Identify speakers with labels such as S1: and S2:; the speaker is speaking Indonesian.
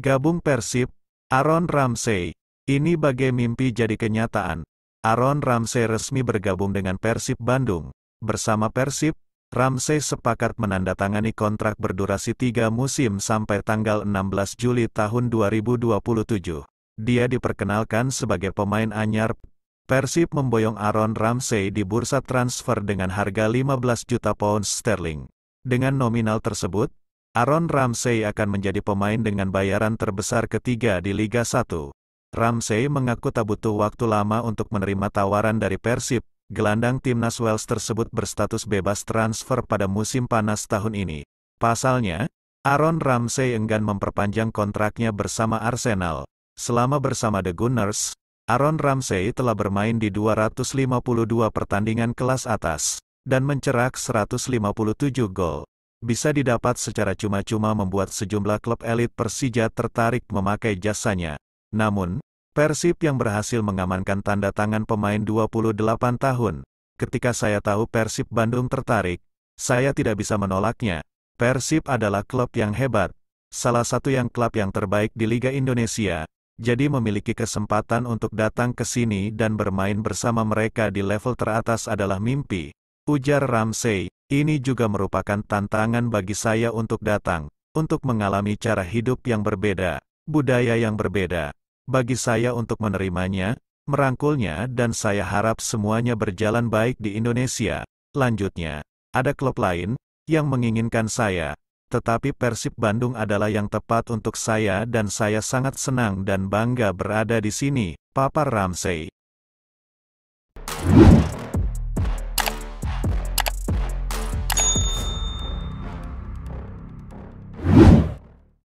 S1: Gabung Persib, Aaron Ramsey. Ini bagai mimpi jadi kenyataan. Aaron Ramsey resmi bergabung dengan Persib Bandung. Bersama Persib, Ramsey sepakat menandatangani kontrak berdurasi tiga musim sampai tanggal 16 Juli tahun 2027. Dia diperkenalkan sebagai pemain anyar. Persib memboyong Aaron Ramsey di bursa transfer dengan harga 15 juta pound sterling. Dengan nominal tersebut, Aaron Ramsey akan menjadi pemain dengan bayaran terbesar ketiga di Liga 1. Ramsey mengaku tak butuh waktu lama untuk menerima tawaran dari Persib, gelandang timnas Wales tersebut berstatus bebas transfer pada musim panas tahun ini. Pasalnya, Aaron Ramsey enggan memperpanjang kontraknya bersama Arsenal. Selama bersama The Gunners, Aaron Ramsey telah bermain di 252 pertandingan kelas atas, dan mencerak 157 gol bisa didapat secara cuma-cuma membuat sejumlah klub elit Persija tertarik memakai jasanya. Namun, Persib yang berhasil mengamankan tanda tangan pemain 28 tahun. Ketika saya tahu Persib Bandung tertarik, saya tidak bisa menolaknya. Persib adalah klub yang hebat, salah satu yang klub yang terbaik di Liga Indonesia, jadi memiliki kesempatan untuk datang ke sini dan bermain bersama mereka di level teratas adalah mimpi. Ujar Ramsey, ini juga merupakan tantangan bagi saya untuk datang, untuk mengalami cara hidup yang berbeda, budaya yang berbeda. Bagi saya untuk menerimanya, merangkulnya dan saya harap semuanya berjalan baik di Indonesia. Lanjutnya, ada klub lain, yang menginginkan saya, tetapi Persib Bandung adalah yang tepat untuk saya dan saya sangat senang dan bangga berada di sini, Papa Ramsey.